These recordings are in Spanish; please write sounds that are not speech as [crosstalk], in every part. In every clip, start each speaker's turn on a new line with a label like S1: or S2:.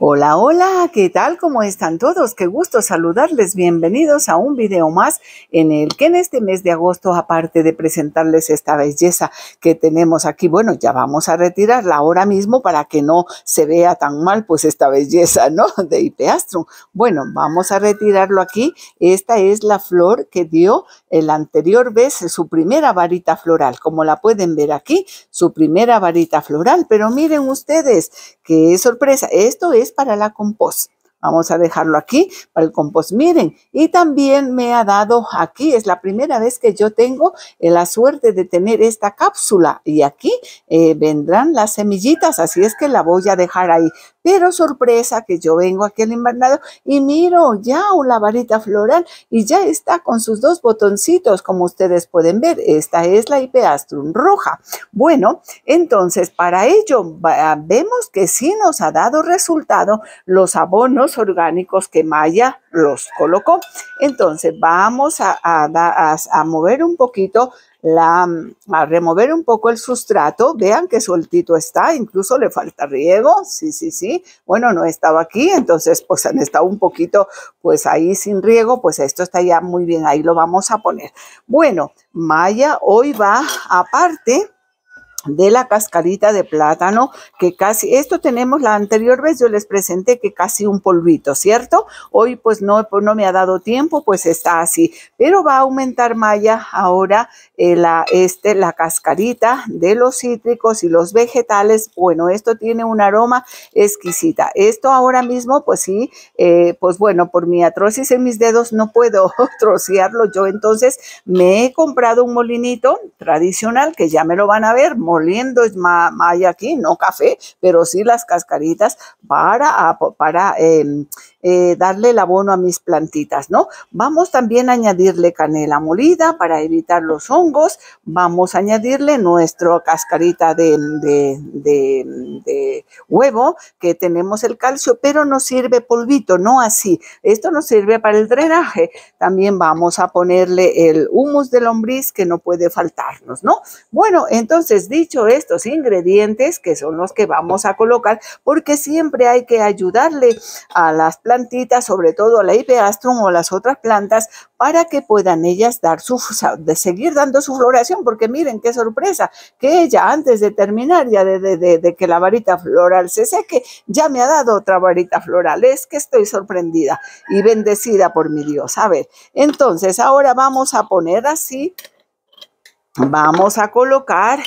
S1: Hola, hola, ¿qué tal? ¿Cómo están todos? Qué gusto saludarles. Bienvenidos a un video más en el que en este mes de agosto, aparte de presentarles esta belleza que tenemos aquí, bueno, ya vamos a retirarla ahora mismo para que no se vea tan mal, pues esta belleza, ¿no? [laughs] De Ipeastrum. Bueno, vamos a retirarlo aquí. Esta es la flor que dio el anterior vez su primera varita floral, como la pueden ver aquí, su primera varita floral. Pero miren ustedes, qué sorpresa. Esto es para la compost. Vamos a dejarlo aquí para el compost. Miren, y también me ha dado aquí, es la primera vez que yo tengo eh, la suerte de tener esta cápsula. Y aquí eh, vendrán las semillitas, así es que la voy a dejar ahí. Pero sorpresa que yo vengo aquí al invernadero y miro ya una varita floral y ya está con sus dos botoncitos, como ustedes pueden ver. Esta es la Ipeastrum roja. Bueno, entonces para ello vemos que sí nos ha dado resultado los abonos orgánicos que Maya los colocó. Entonces vamos a mover un poquito la, a remover un poco el sustrato. Vean que sueltito está, incluso le falta riego. Sí, sí, sí. Bueno, no estaba aquí, entonces pues han [laughs] estado un poquito pues ahí sin riego, pues esto está ya muy bien, ahí lo vamos a poner. Bueno, Maya hoy va aparte de la cascarita de plátano, que casi, esto tenemos la anterior vez, yo les presenté que casi un polvito, ¿cierto? Hoy pues no, pues, no me ha dado tiempo, pues está así, pero va a aumentar Maya ahora eh, la, este, la cascarita de los cítricos y los vegetales. Bueno, esto tiene un aroma exquisita. Esto ahora mismo, pues sí, eh, pues bueno, por mi atrosis en mis dedos no puedo [laughs] trocearlo yo, entonces me he comprado un molinito tradicional que ya me lo van a ver, moliendo maya aquí, no café, pero sí las cascaritas para, ah, para em, eh, darle el abono a mis plantitas, ¿no? Vamos también a añadirle canela molida para evitar los hongos, vamos a añadirle nuestra cascarita de, huevo, que tenemos el calcio, pero nos sirve polvito, no así. Esto nos sirve para el drenaje. También vamos a ponerle el humus de lombriz que no puede faltarnos, ¿no? Bueno, entonces dicho estos ingredientes, que son los que vamos a colocar, porque siempre hay que ayudarle a las plantas sobre todo la Ipeastrum o las otras plantas, para que puedan ellas dar su, de seguir dando su floración, porque miren qué sorpresa, que ella antes de terminar ya de, de que la varita floral se seque, ya me ha dado otra varita floral. Es que estoy sorprendida y bendecida por mi Dios. A ver, entonces ahora vamos a poner así Vamos a colocar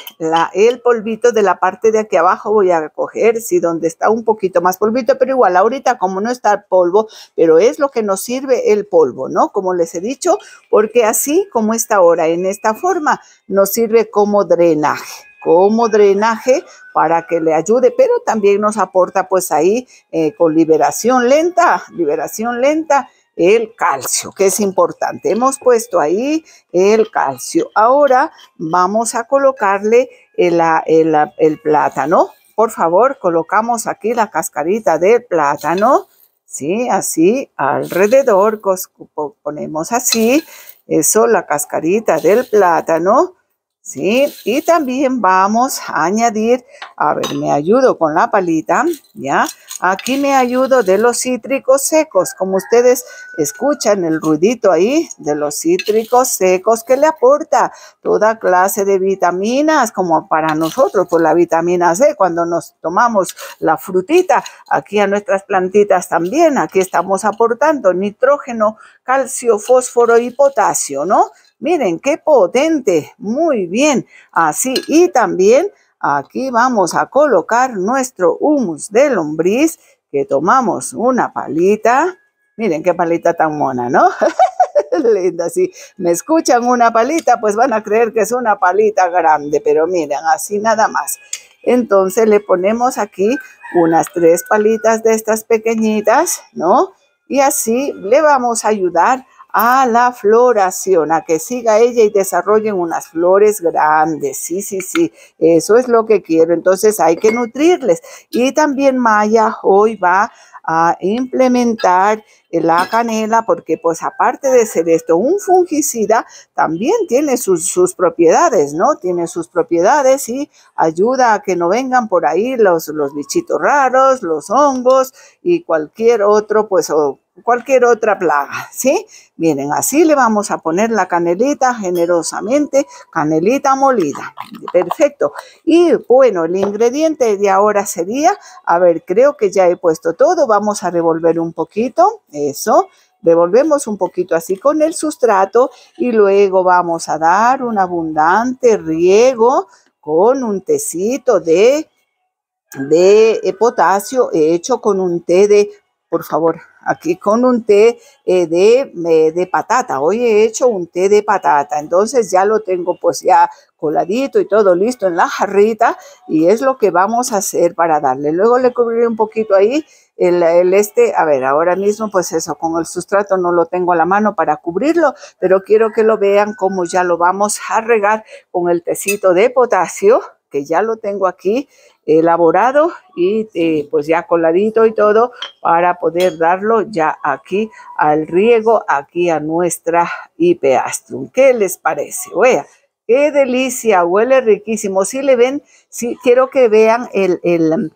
S1: el polvito de la parte de aquí abajo. Voy a coger, si donde está un poquito más polvito, pero igual ahorita como no está el polvo, pero es lo que nos sirve el polvo, ¿no? Como les he dicho, porque así como está ahora, en esta forma, nos sirve como drenaje como drenaje para que le ayude, pero también nos aporta pues ahí eh, con liberación lenta, liberación lenta, el calcio, que es importante. Hemos puesto ahí el calcio. Ahora vamos a colocarle el, plátano. Por favor, colocamos aquí la cascarita del plátano. ¿sí? Así alrededor, ponemos así, eso, la cascarita del plátano, ¿sí? Y también vamos a añadir, a ver, me ayudo con la palita, ¿ya? Aquí me ayudo de los cítricos secos, como ustedes escuchan el ruidito ahí de los cítricos secos que le aporta toda clase de vitaminas, como para nosotros, pues la vitamina C, cuando nos tomamos la frutita, aquí a nuestras plantitas también, aquí estamos aportando nitrógeno, calcio, fósforo y potasio, ¿no? Miren qué potente, muy bien, así, y también Aquí vamos a colocar nuestro humus de lombriz, que tomamos una palita. Miren qué palita tan mona, ¿no? [laughs] Linda, si me escuchan una palita, pues van a creer que es una palita grande, pero miren, así nada más. Entonces le ponemos aquí unas tres palitas de estas pequeñitas, ¿no? Y así le vamos a ayudar a la floración, a que siga ella y desarrollen unas flores grandes. Sí, sí, sí, eso es lo que quiero. Entonces hay que nutrirles. Y también Maya hoy va a implementar la canela porque pues aparte de ser esto un fungicida también tiene sus, propiedades, ¿no? Tiene sus propiedades y ayuda a que no vengan por ahí los, los bichitos raros, los hongos y cualquier otro pues cualquier otra plaga, ¿sí? Miren, así le vamos a poner la canelita generosamente, canelita molida, perfecto. Y bueno, el ingrediente de ahora sería, a ver, creo que ya he puesto todo, vamos a revolver un poquito, eso, revolvemos un poquito así con el sustrato y luego vamos a dar un abundante riego con un tecito de, de eh, potasio hecho con un té de, por favor, aquí con un té eh, de, eh, de, patata. Hoy he hecho un té de patata, entonces ya lo tengo pues ya coladito y todo listo en la jarrita y es lo que vamos a hacer para darle. Luego le cubriré un poquito ahí el, el este, a ver, ahora mismo pues eso, con el sustrato no lo tengo a la mano para cubrirlo, pero quiero que lo vean como ya lo vamos a regar con el tecito de potasio que ya lo tengo aquí elaborado y eh, pues ya coladito y todo para poder darlo ya aquí al riego, aquí a nuestra Ipeastrum. ¿Qué les parece? Oiga, qué delicia, huele riquísimo. Si le ven, si quiero que vean el, el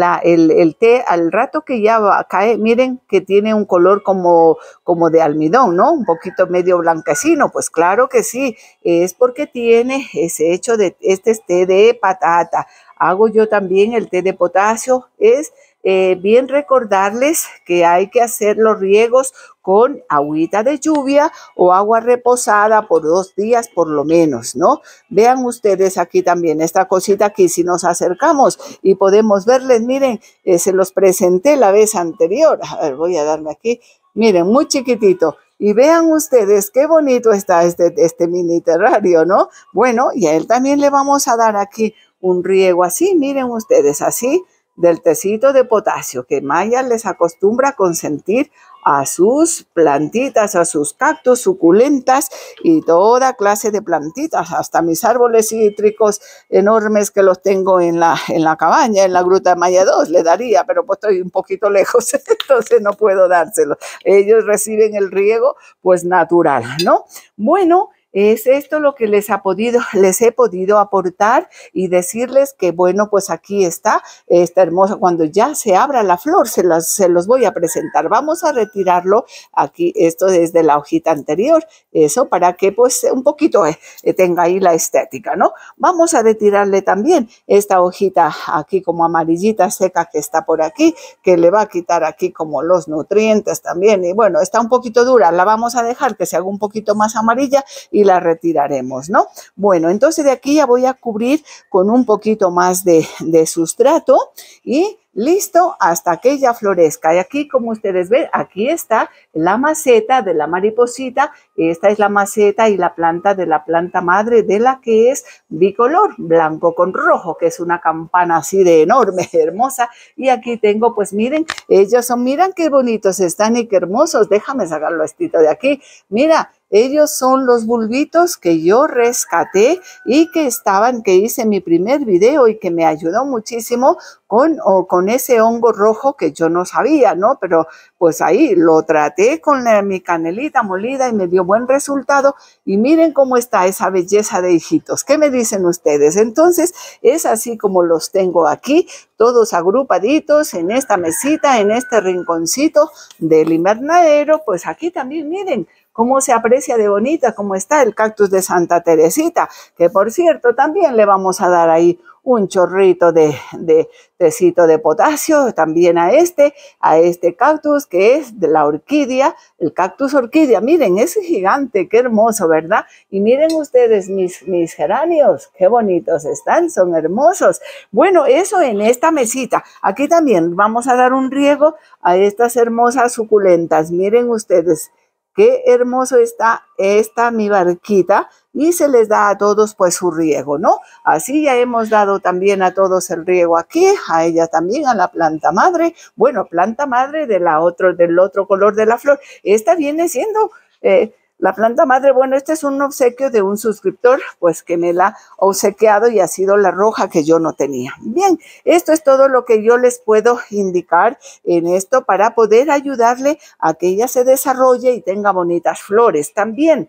S1: Ah, el, té al rato que ya va, cae, miren que tiene un color como, como de almidón, ¿no? Un poquito medio blanquecino, pues claro que sí, es porque tiene ese hecho de este es té de patata. Hago yo también el té de potasio, es eh, bien recordarles que hay que hacer los riegos con agüita de lluvia o agua reposada por dos días por lo menos, ¿no? Vean ustedes aquí también esta cosita aquí, si nos acercamos y podemos verles, miren, eh, se los presenté la vez anterior, a ver, voy a darme aquí, miren, muy chiquitito, y vean ustedes qué bonito está este, este mini terrario, ¿no? Bueno, y a él también le vamos a dar aquí un riego así, miren ustedes, así del tecito de potasio que Maya les acostumbra a consentir a sus plantitas, a sus cactus, suculentas y toda clase de plantitas, hasta mis árboles cítricos enormes que los tengo en la, en la cabaña, en la gruta de Maya 2, le daría, pero pues estoy un poquito lejos, [laughs] entonces no puedo dárselo. Ellos reciben el riego pues natural, ¿no? Bueno, es esto lo que les, ha podido, [laughs] les he podido aportar y decirles que, bueno, pues aquí está, esta hermosa. Cuando ya se abra la flor, se, se los voy a presentar. Vamos a retirarlo aquí, esto desde la hojita anterior, eso para que pues un poquito eh, eh, tenga ahí la estética, ¿no? Vamos a retirarle también esta hojita aquí como amarillita seca que está por aquí, que le va a quitar aquí como los nutrientes también. Y bueno, está un poquito dura, la vamos a dejar que se haga un poquito más amarilla y la retiraremos, ¿no? Bueno, entonces de aquí ya voy a cubrir con un poquito más de, sustrato y listo hasta que ella florezca. Y aquí, como ustedes ven, aquí está la maceta de la mariposita. Esta es la maceta y la planta de la planta madre de la que es bicolor, blanco con rojo, que es una campana así de enorme, [laughs] hermosa. Y aquí tengo, pues miren, ellos son, miren qué bonitos están y qué hermosos. Déjame sacarlo estito de aquí. Mira, ellos son los bulbitos que yo rescaté y que estaban, que hice mi primer video y que me ayudó muchísimo con, o con ese hongo rojo que yo no sabía, ¿no? Pero pues ahí lo traté con mi canelita molida y me dio buen resultado. Y miren cómo está esa belleza de hijitos. ¿Qué me dicen ustedes? Entonces es así como los tengo aquí, todos agrupaditos en esta mesita, en este rinconcito del invernadero. Pues aquí también, miren, cómo se aprecia de bonita, cómo está el cactus de Santa Teresita, que por cierto también le vamos a dar ahí un chorrito de, de tecito de potasio también a este, a este cactus que es de la orquídea, el cactus orquídea. Miren, es gigante, qué hermoso, ¿verdad? Y miren ustedes mis, mis geranios, qué bonitos están, son hermosos. Bueno, eso en esta mesita. Aquí también vamos a dar un riego a estas hermosas suculentas. Miren ustedes qué hermoso está esta mi barquita y se les da a todos pues su riego, ¿no? Así ya hemos dado también a todos el riego aquí, a ella también, a la planta madre, bueno, planta madre de la otro, del otro color de la flor. Esta viene siendo... Eh, la planta madre, bueno, este es un obsequio de un suscriptor, pues que me la ha obsequiado y ha sido la roja que yo no tenía. Bien, esto es todo lo que yo les puedo indicar en esto para poder ayudarle a que ella se desarrolle y tenga bonitas flores también.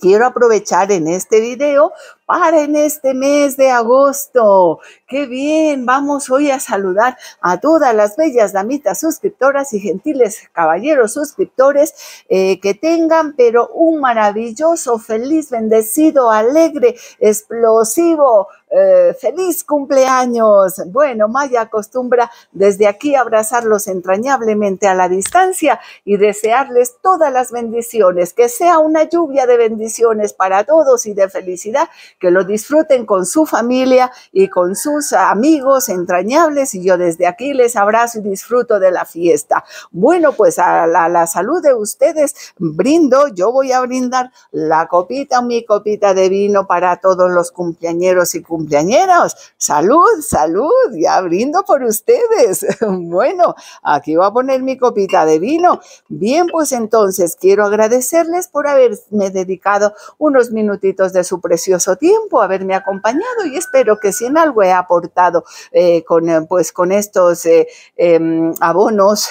S1: Quiero aprovechar en este video para en este mes de agosto. ¡Qué bien! Vamos hoy a saludar a todas las bellas damitas suscriptoras y gentiles caballeros suscriptores eh, que tengan, pero un maravilloso, feliz, bendecido, alegre, explosivo, eh, feliz cumpleaños. Bueno, Maya acostumbra desde aquí abrazarlos entrañablemente a la distancia y desearles todas las bendiciones, que sea una lluvia de bendiciones para todos y de felicidad que lo disfruten con su familia y con sus amigos entrañables y yo desde aquí les abrazo y disfruto de la fiesta. Bueno, pues a la, salud de ustedes brindo, yo voy a brindar la copita, mi copita de vino para todos los cumpleañeros y cumpleañeras. Salud, salud, ya brindo por ustedes. [laughs] Bueno, aquí voy a poner mi copita de vino. Bien, pues entonces quiero agradecerles por haberme dedicado unos minutitos de su precioso tiempo tiempo, haberme acompañado y espero que si en algo he aportado eh, con, eh, pues, con estos eh, em, abonos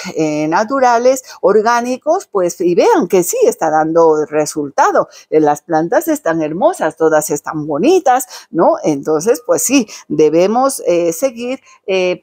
S1: naturales, orgánicos, pues y vean que sí está dando resultado. las plantas están hermosas, todas están bonitas, ¿no? Entonces, pues sí, debemos seguir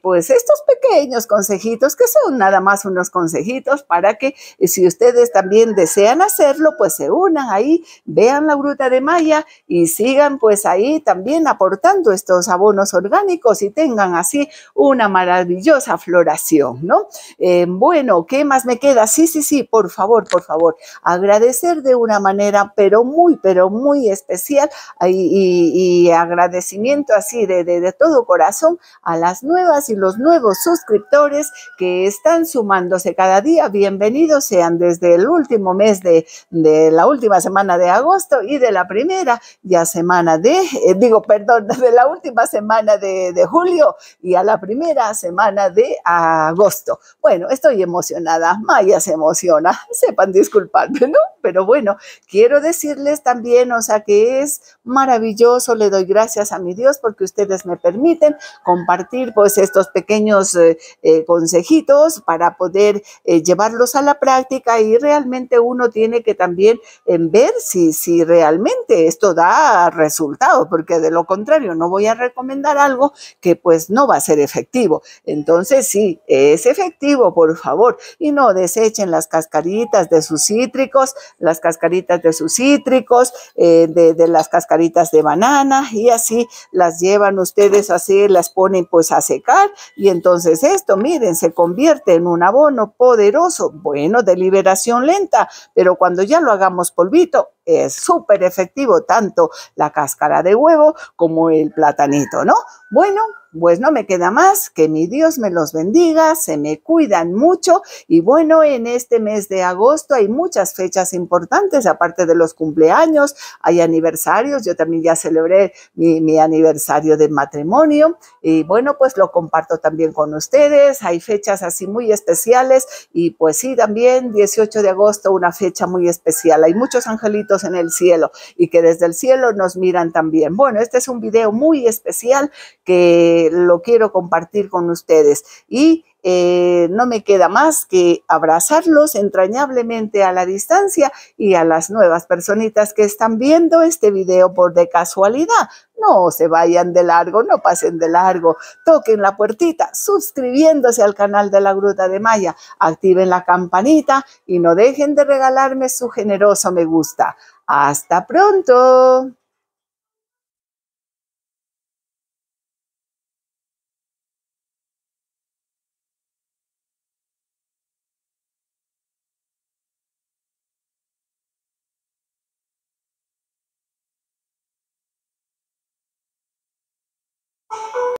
S1: pues estos pequeños consejitos que son nada más unos consejitos para que si ustedes también desean hacerlo, pues se unan ahí, vean la gruta de Maya y sigan pues, pues ahí también aportando estos abonos orgánicos y tengan así una maravillosa floración, ¿no? Eh, bueno, ¿qué más me queda? Sí, sí, sí, por favor, por favor, agradecer de una manera, pero muy, pero muy especial y, agradecimiento así de, todo corazón a las nuevas y los nuevos suscriptores que están sumándose cada día. Bienvenidos sean desde el último mes de, de la última semana de agosto y de la primera ya semana de, eh, digo, perdón, [laughs] de la última semana de, de, julio y a la primera semana de agosto. Bueno, estoy emocionada, Maya se emociona, sepan disculparme, ¿no? pero bueno, quiero decirles también, o sea, que es maravilloso, le doy gracias a mi Dios porque ustedes me permiten compartir pues estos pequeños eh, eh, consejitos para poder eh, llevarlos a la práctica y realmente uno tiene que también ver si, si realmente esto da resultado, porque de lo contrario no voy a recomendar algo que pues no va a ser efectivo. Entonces sí, es efectivo, por favor, y no desechen las cascaritas de sus cítricos, las cascaritas de sus cítricos, eh, de, de, las cascaritas de banana y así las llevan ustedes así, las ponen pues a secar y entonces esto, miren, se convierte en un abono poderoso, bueno, de liberación lenta, pero cuando ya lo hagamos polvito, es súper efectivo tanto la cáscara de huevo como el platanito, ¿no? Bueno, pues no me queda más que mi Dios me los bendiga, se me cuidan mucho y bueno, en este mes de agosto hay muchas fechas importantes, aparte de los cumpleaños, hay aniversarios, yo también ya celebré mi, aniversario de matrimonio y bueno, pues lo comparto también con ustedes, hay fechas así muy especiales y pues sí, también 18 de agosto, una fecha muy especial, hay muchos angelitos en el cielo y que desde el cielo nos miran también. Bueno, este es un video muy especial que lo quiero compartir con ustedes. Y eh, no me queda más que abrazarlos entrañablemente a la distancia y a las nuevas personitas que están viendo este video por de casualidad. No se vayan de largo, no pasen de largo, toquen la puertita, suscribiéndose al canal de la Gruta de Maya, activen la campanita y no dejen de regalarme su generoso me gusta. Hasta pronto.